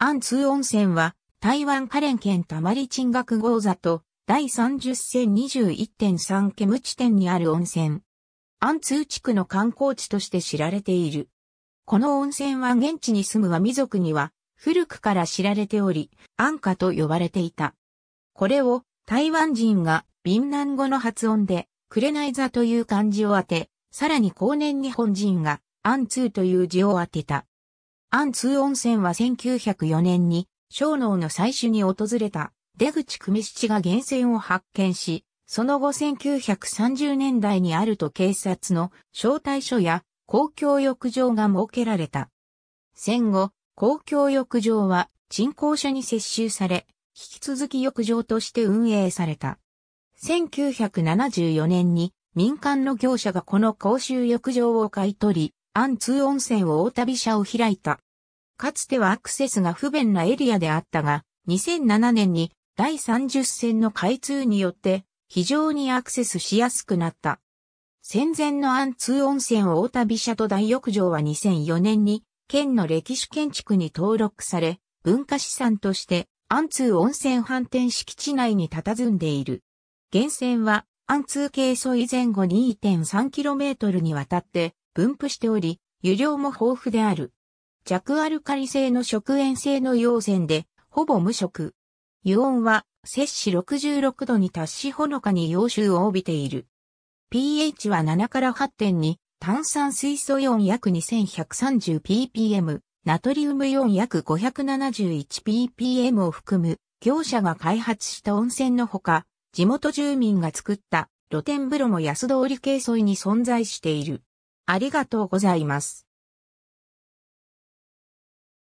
安通温泉は、台湾花蓮県たまり鎮学号座と、第30線21.3ケム地点にある温泉。安通地区の観光地として知られている。この温泉は現地に住む和民族には、古くから知られており、安価と呼ばれていた。これを、台湾人が、民南語の発音で、紅座という漢字を当て、さらに後年日本人が、安通という字を当てた。安通温泉は1904年に、小脳の最初に訪れた出口久美七が源泉を発見し、その後1930年代にあると警察の招待所や公共浴場が設けられた。戦後、公共浴場は鎮工所に接収され、引き続き浴場として運営された。1974年に民間の業者がこの公衆浴場を買い取り、アンツー温泉を大旅社を開いた。かつてはアクセスが不便なエリアであったが、2007年に第30線の開通によって非常にアクセスしやすくなった。戦前のアンツー温泉を大旅社と大浴場は2004年に県の歴史建築に登録され、文化資産としてアンツー温泉反転敷地内に佇んでいる。源泉は安通係素以前後 2.3km にわたって分布しており、油量も豊富である。弱アルカリ性の食塩性の溶泉で、ほぼ無色。油温は、摂氏66度に達しほのかに溶臭を帯びている。pH は7から8.2、炭酸水素イオン約 2130ppm、ナトリウム4約 571ppm を含む、業者が開発した温泉のほか、地元住民が作った露天風呂も安通り系沿いに存在している。ありがとうございます。